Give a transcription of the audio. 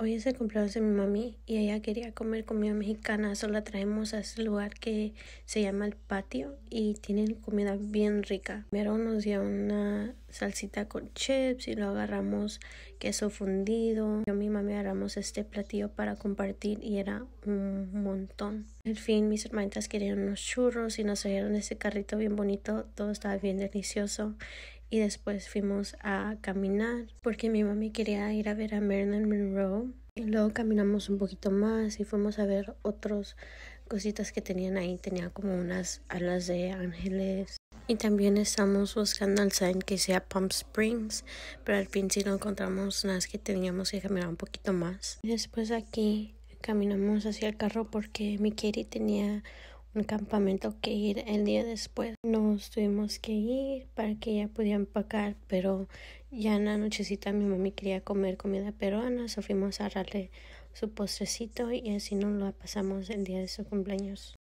Hoy es el cumpleaños de mi mami y ella quería comer comida mexicana, solo la traemos a ese lugar que se llama El Patio y tienen comida bien rica. Primero nos dio una salsita con chips y lo agarramos queso fundido. Yo y mi mami agarramos este platillo para compartir y era un montón. Al fin mis hermanitas querían unos churros y nos trajeron ese carrito bien bonito, todo estaba bien delicioso y después fuimos a caminar porque mi mami quería ir a ver a Marilyn Monroe. Y luego caminamos un poquito más y fuimos a ver otras cositas que tenían ahí. Tenía como unas alas de ángeles. Y también estamos buscando al sign que sea Palm Springs, pero al fin sí no encontramos nada que teníamos que caminar un poquito más. Después aquí caminamos hacia el carro porque mi Katie tenía un campamento que ir el día después. Nos tuvimos que ir para que ella pudiera empacar, pero ya en la nochecita mi mami quería comer comida peruana, so fuimos a darle su postrecito y así nos lo pasamos el día de su cumpleaños.